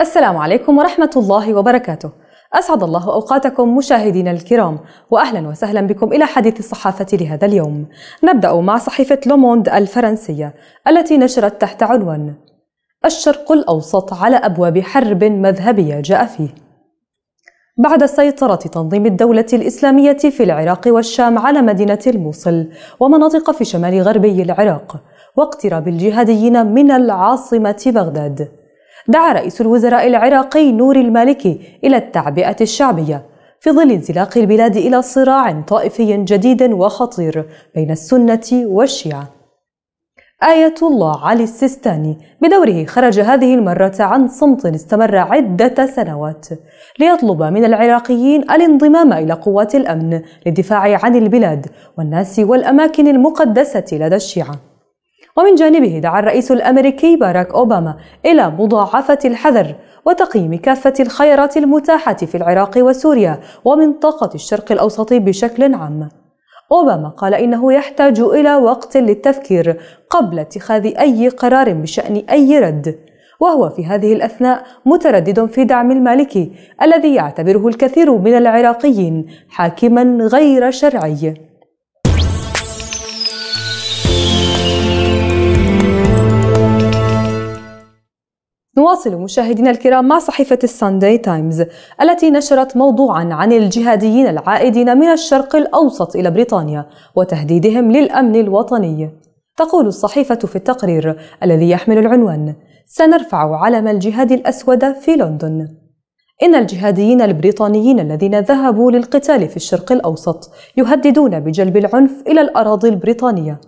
السلام عليكم ورحمة الله وبركاته أسعد الله أوقاتكم مشاهدينا الكرام وأهلا وسهلا بكم إلى حديث الصحافة لهذا اليوم نبدأ مع صحيفة لوموند الفرنسية التي نشرت تحت عنوان الشرق الأوسط على أبواب حرب مذهبية جاء فيه بعد سيطرة تنظيم الدولة الإسلامية في العراق والشام على مدينة الموصل ومناطق في شمال غربي العراق واقتراب الجهاديين من العاصمة بغداد دعا رئيس الوزراء العراقي نور المالكي إلى التعبئة الشعبية في ظل انزلاق البلاد إلى صراع طائفي جديد وخطير بين السنة والشيعة آية الله علي السيستاني بدوره خرج هذه المرة عن صمت استمر عدة سنوات ليطلب من العراقيين الانضمام إلى قوات الأمن للدفاع عن البلاد والناس والأماكن المقدسة لدى الشيعة ومن جانبه دعا الرئيس الأمريكي باراك أوباما إلى مضاعفة الحذر وتقييم كافة الخيارات المتاحة في العراق وسوريا ومنطقة الشرق الأوسط بشكل عام. أوباما قال إنه يحتاج إلى وقت للتفكير قبل اتخاذ أي قرار بشأن أي رد. وهو في هذه الأثناء متردد في دعم المالكي الذي يعتبره الكثير من العراقيين حاكما غير شرعي نواصل مشاهدينا الكرام مع صحيفة السانداي تايمز التي نشرت موضوعا عن الجهاديين العائدين من الشرق الأوسط إلى بريطانيا وتهديدهم للأمن الوطني تقول الصحيفة في التقرير الذي يحمل العنوان سنرفع علم الجهاد الأسود في لندن إن الجهاديين البريطانيين الذين ذهبوا للقتال في الشرق الأوسط يهددون بجلب العنف إلى الأراضي البريطانية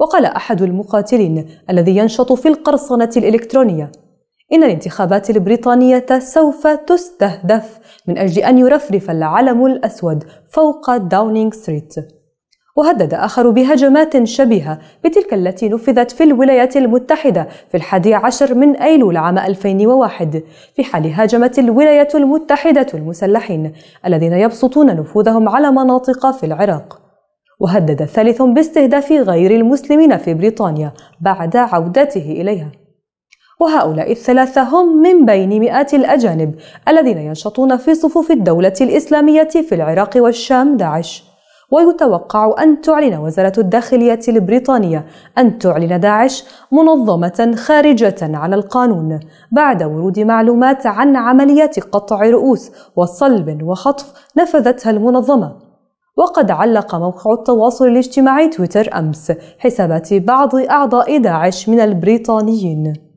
وقال أحد المقاتلين الذي ينشط في القرصنة الإلكترونية إن الانتخابات البريطانية سوف تستهدف من أجل أن يرفرف العلم الأسود فوق داونينغ ستريت وهدد آخر بهجمات شبيهة بتلك التي نفذت في الولايات المتحدة في الحادي عشر من أيلول عام 2001 في حال هاجمت الولايات المتحدة المسلحين الذين يبسطون نفوذهم على مناطق في العراق وهدد ثالث باستهداف غير المسلمين في بريطانيا بعد عودته إليها وهؤلاء الثلاثة هم من بين مئات الأجانب الذين ينشطون في صفوف الدولة الإسلامية في العراق والشام داعش ويتوقع أن تعلن وزارة الداخلية البريطانية أن تعلن داعش منظمة خارجة على القانون بعد ورود معلومات عن عمليات قطع رؤوس وصلب وخطف نفذتها المنظمة وقد علق موقع التواصل الاجتماعي تويتر أمس حسابات بعض أعضاء داعش من البريطانيين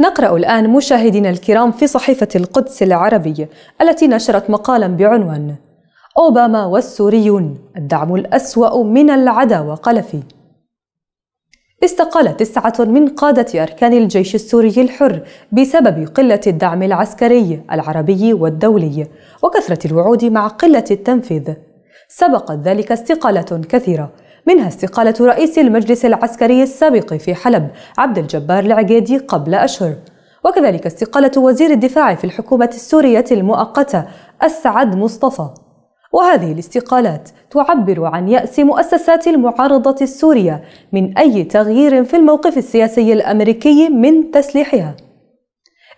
نقرأ الآن مشاهدينا الكرام في صحيفة القدس العربية التي نشرت مقالا بعنوان أوباما والسوريون الدعم الأسوأ من العداوة قلفي استقال تسعة من قادة أركان الجيش السوري الحر بسبب قلة الدعم العسكري العربي والدولي وكثرة الوعود مع قلة التنفيذ سبقت ذلك استقالات كثيرة منها استقالة رئيس المجلس العسكري السابق في حلب عبد الجبار العقيدي قبل أشهر وكذلك استقالة وزير الدفاع في الحكومة السورية المؤقتة السعد مصطفى وهذه الاستقالات تعبر عن يأس مؤسسات المعارضة السورية من أي تغيير في الموقف السياسي الأمريكي من تسليحها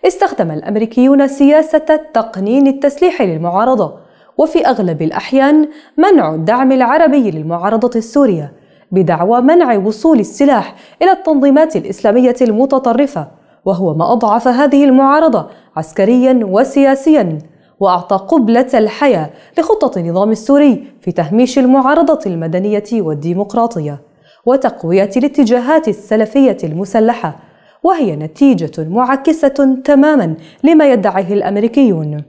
استخدم الأمريكيون سياسة تقنين التسليح للمعارضة وفي أغلب الأحيان منع الدعم العربي للمعارضة السورية بدعوى منع وصول السلاح إلى التنظيمات الإسلامية المتطرفة وهو ما أضعف هذه المعارضة عسكريا وسياسيا وأعطى قبلة الحياة لخطة النظام السوري في تهميش المعارضة المدنية والديمقراطية وتقوية الاتجاهات السلفية المسلحة وهي نتيجة معاكسة تماما لما يدعيه الأمريكيون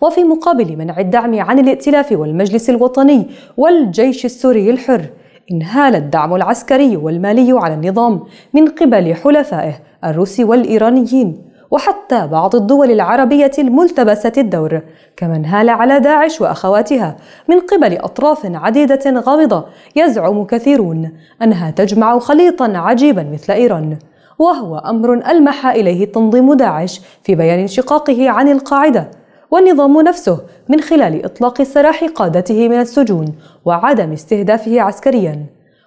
وفي مقابل منع الدعم عن الائتلاف والمجلس الوطني والجيش السوري الحر انهال الدعم العسكري والمالي على النظام من قبل حلفائه الروس والإيرانيين وحتى بعض الدول العربية الملتبسة الدور كما انهال على داعش وأخواتها من قبل أطراف عديدة غامضة يزعم كثيرون أنها تجمع خليطا عجيبا مثل إيران وهو أمر ألمح إليه تنظيم داعش في بيان انشقاقه عن القاعدة والنظام نفسه من خلال إطلاق سراح قادته من السجون وعدم استهدافه عسكرياً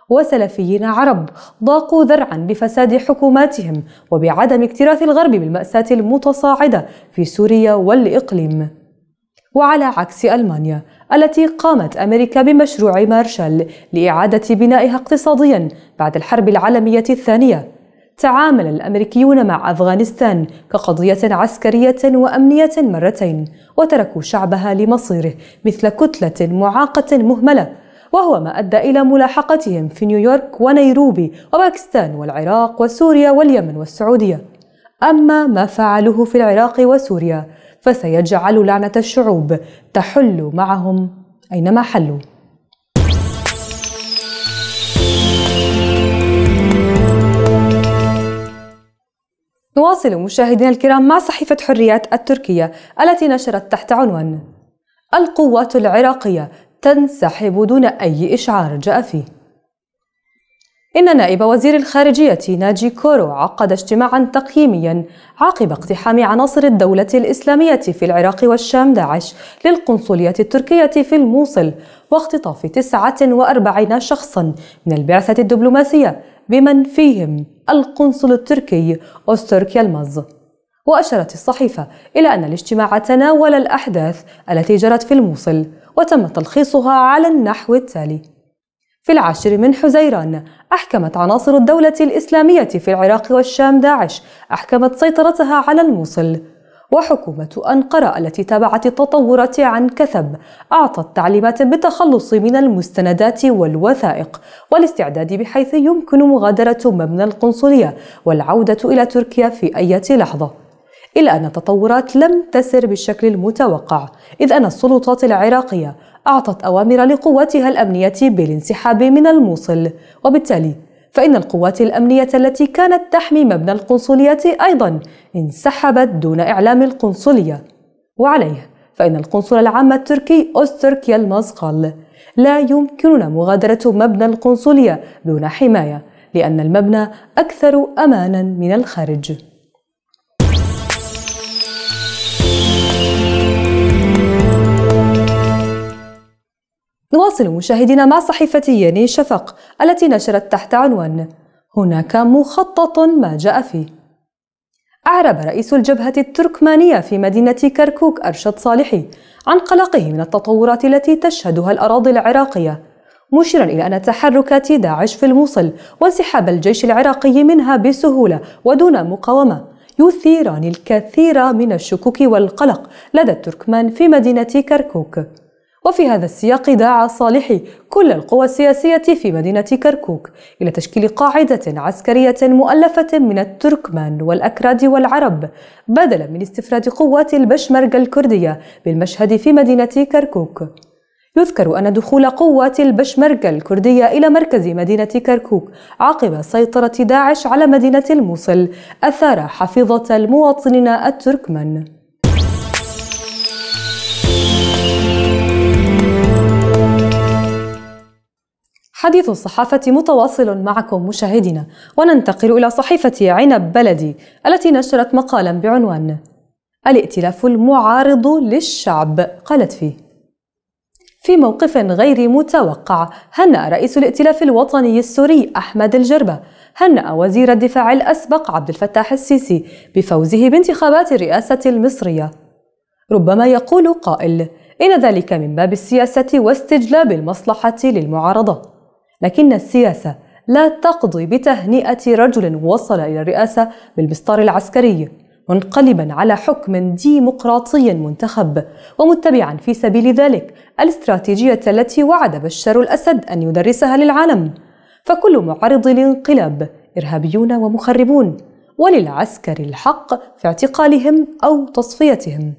وسلفيين عرب ضاقوا ذرعا بفساد حكوماتهم وبعدم اكتراث الغرب بالمأساة المتصاعدة في سوريا والإقليم وعلى عكس ألمانيا التي قامت أمريكا بمشروع مارشال لإعادة بنائها اقتصاديا بعد الحرب العالمية الثانية تعامل الأمريكيون مع أفغانستان كقضية عسكرية وأمنية مرتين وتركوا شعبها لمصيره مثل كتلة معاقة مهملة وهو ما أدى إلى ملاحقتهم في نيويورك ونيروبي وباكستان والعراق وسوريا واليمن والسعودية أما ما فعلوه في العراق وسوريا فسيجعل لعنة الشعوب تحل معهم أينما حلوا نواصل مشاهدينا الكرام مع صحيفة حريات التركية التي نشرت تحت عنوان القوات العراقية تنسحب دون أي إشعار جاء فيه إن نائب وزير الخارجية ناجي كورو عقد اجتماعا تقييميا عقب اقتحام عناصر الدولة الإسلامية في العراق والشام داعش للقنصلية التركية في الموصل واختطاف 49 شخصا من البعثة الدبلوماسية بمن فيهم القنصل التركي أستركيا المز وأشرت الصحيفة إلى أن الاجتماع تناول الأحداث التي جرت في الموصل وتم تلخيصها على النحو التالي في العاشر من حزيران أحكمت عناصر الدولة الإسلامية في العراق والشام داعش أحكمت سيطرتها على الموصل وحكومة أنقرة التي تابعت التطورات عن كثب أعطت تعليمات بالتخلص من المستندات والوثائق والاستعداد بحيث يمكن مغادرة مبنى القنصلية والعودة إلى تركيا في أي لحظة إلا أن التطورات لم تسر بالشكل المتوقع إذ أن السلطات العراقية أعطت أوامر لقواتها الأمنية بالانسحاب من الموصل وبالتالي فإن القوات الأمنية التي كانت تحمي مبنى القنصلية أيضا انسحبت دون إعلام القنصلية وعليه فإن القنصل العام التركي أوستركيا يلمز قال لا يمكننا مغادرة مبنى القنصلية دون حماية لأن المبنى أكثر أمانا من الخارج نواصل مشاهدينا مع صحيفة يني شفق التي نشرت تحت عنوان هناك مخطط ما جاء فيه أعرب رئيس الجبهة التركمانية في مدينة كركوك أرشد صالحي عن قلقه من التطورات التي تشهدها الأراضي العراقية مشيرا إلى أن تحركات داعش في الموصل وانسحاب الجيش العراقي منها بسهولة ودون مقاومة يثيران الكثير من الشكوك والقلق لدى التركمان في مدينة كركوك وفي هذا السياق دعا صالحي كل القوى السياسية في مدينة كركوك إلى تشكيل قاعدة عسكرية مؤلفة من التركمان والأكراد والعرب بدلا من استفراد قوات البشمركة الكردية بالمشهد في مدينة كركوك يذكر أن دخول قوات البشمركة الكردية إلى مركز مدينة كركوك عقب سيطرة داعش على مدينة الموصل أثار حفيظة المواطنين التركمان حديث الصحافة متواصل معكم مشاهدينا وننتقل إلى صحيفة عنب بلدي التي نشرت مقالا بعنوان الائتلاف المعارض للشعب قالت فيه في موقف غير متوقع هنأ رئيس الائتلاف الوطني السوري أحمد الجربة هنأ وزير الدفاع الأسبق عبد الفتاح السيسي بفوزه بانتخابات الرئاسة المصرية ربما يقول قائل إن ذلك من باب السياسة واستجلاب المصلحة للمعارضة لكن السياسة لا تقضي بتهنئة رجل وصل إلى الرئاسة بالمسطار العسكري منقلبا على حكم ديمقراطي منتخب ومتبعا في سبيل ذلك الاستراتيجية التي وعد بشار الأسد أن يدرسها للعالم فكل معارض الانقلاب إرهابيون ومخربون وللعسكر الحق في اعتقالهم أو تصفيتهم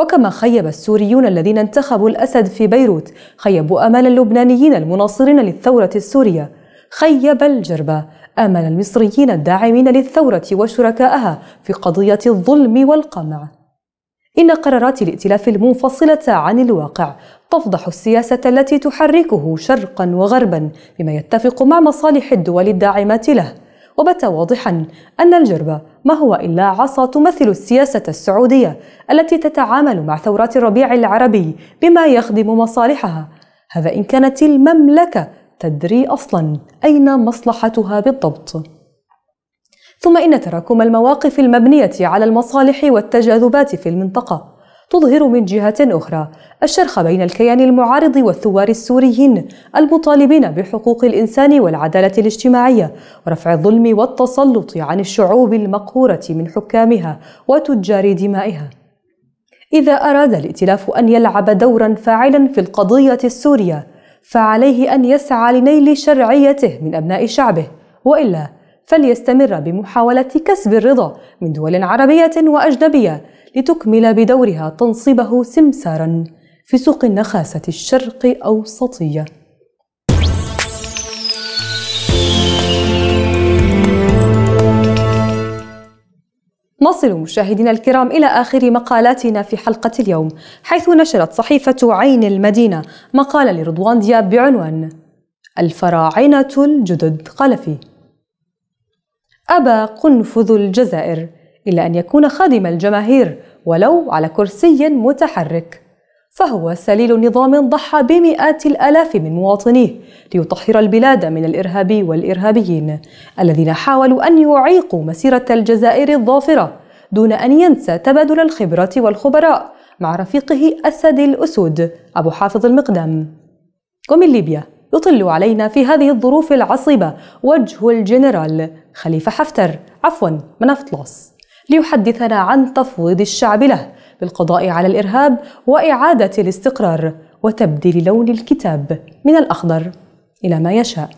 وكما خيب السوريون الذين انتخبوا الأسد في بيروت خيبوا أمال اللبنانيين المناصرين للثورة السورية خيب الجربة آمل المصريين الداعمين للثورة وشركائها في قضية الظلم والقمع إن قرارات الائتلاف المنفصلة عن الواقع تفضح السياسة التي تحركه شرقا وغربا بما يتفق مع مصالح الدول الداعمة له وبات واضحا أن الجربة ما هو إلا عصا تمثل السياسة السعودية التي تتعامل مع ثورات الربيع العربي بما يخدم مصالحها هذا إن كانت المملكة تدري أصلا أين مصلحتها بالضبط ثم إن تراكم المواقف المبنية على المصالح والتجاذبات في المنطقة تظهر من جهة أخرى الشرخ بين الكيان المعارض والثوار السوريين المطالبين بحقوق الإنسان والعدالة الاجتماعية ورفع الظلم والتسلط عن الشعوب المقهورة من حكامها وتجار دمائها إذا أراد الائتلاف أن يلعب دورا فاعلا في القضية السورية فعليه أن يسعى لنيل شرعيته من أبناء شعبه وإلا فليستمر بمحاولة كسب الرضا من دول عربية وأجنبية لتكمل بدورها تنصيبه سمسارا في سوق النخاسة الشرق أوسطية نصل مشاهدينا الكرام إلى آخر مقالاتنا في حلقة اليوم حيث نشرت صحيفة عين المدينة مقال لرضوان دياب بعنوان الفراعنة الجدد قال فيه أبى قنفذ الجزائر إلى أن يكون خادم الجماهير ولو على كرسي متحرك فهو سليل نظام ضحى بمئات الآلاف من مواطنيه ليطهر البلاد من الإرهاب والإرهابيين الذين حاولوا أن يعيقوا مسيرة الجزائر الظافرة دون أن ينسى تبادل الخبرة والخبراء مع رفيقه أسد الأسود أبو حافظ المقدام ومن ليبيا يطل علينا في هذه الظروف العصيبة وجه الجنرال خليفة حفتر عفوا مناف طلاس ليحدثنا عن تفويض الشعب له بالقضاء على الإرهاب وإعادة الاستقرار وتبديل لون الكتاب من الأخضر إلى ما يشاء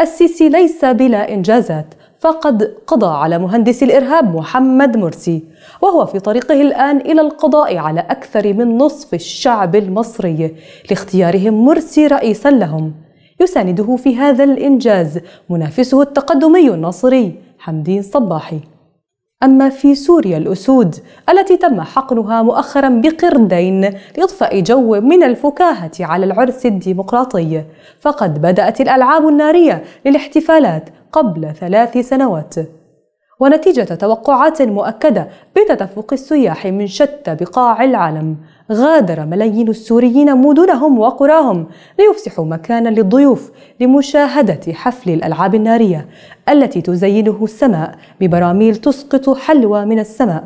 السيسي ليس بلا إنجازات فقد قضى على مهندس الإرهاب محمد مرسي وهو في طريقه الآن إلى القضاء على أكثر من نصف الشعب المصري لاختيارهم مرسي رئيسا لهم يسانده في هذا الإنجاز منافسه التقدمي الناصري حمدين صباحي أما في سوريا الأسود التي تم حقنها مؤخرا بقردين لإطفاء جو من الفكاهة على العرس الديمقراطي فقد بدأت الألعاب النارية للاحتفالات قبل ثلاث سنوات ونتيجة توقعات مؤكدة بتدفق السياح من شتى بقاع العالم غادر ملايين السوريين مدنهم وقراهم ليفسحوا مكانا للضيوف لمشاهدة حفل الألعاب النارية التي تزينه السماء ببراميل تسقط حلوى من السماء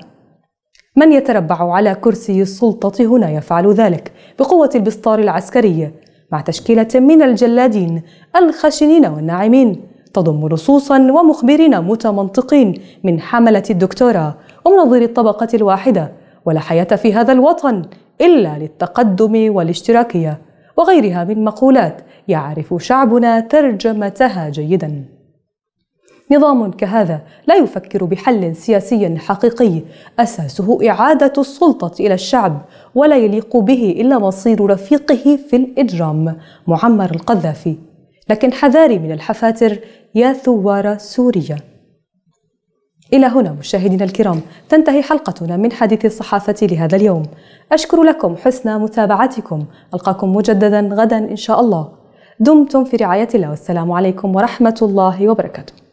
من يتربع على كرسي السلطة هنا يفعل ذلك بقوة البسطار العسكري مع تشكيلة من الجلادين الخشنين والناعمين تضم لصوصا ومخبرين متمنطقين من حملة الدكتوراه ومنظر الطبقة الواحدة ولا حياة في هذا الوطن إلا للتقدم والاشتراكية وغيرها من مقولات يعرف شعبنا ترجمتها جيدا نظام كهذا لا يفكر بحل سياسي حقيقي اساسه اعاده السلطه الى الشعب ولا يليق به الا مصير رفيقه في الاجرام معمر القذافي لكن حذاري من الحفاتر يا ثوار سوريا إلى هنا مشاهدينا الكرام تنتهي حلقتنا من حديث الصحافة لهذا اليوم أشكر لكم حسن متابعتكم ألقاكم مجددا غدا إن شاء الله دمتم في رعاية الله والسلام عليكم ورحمة الله وبركاته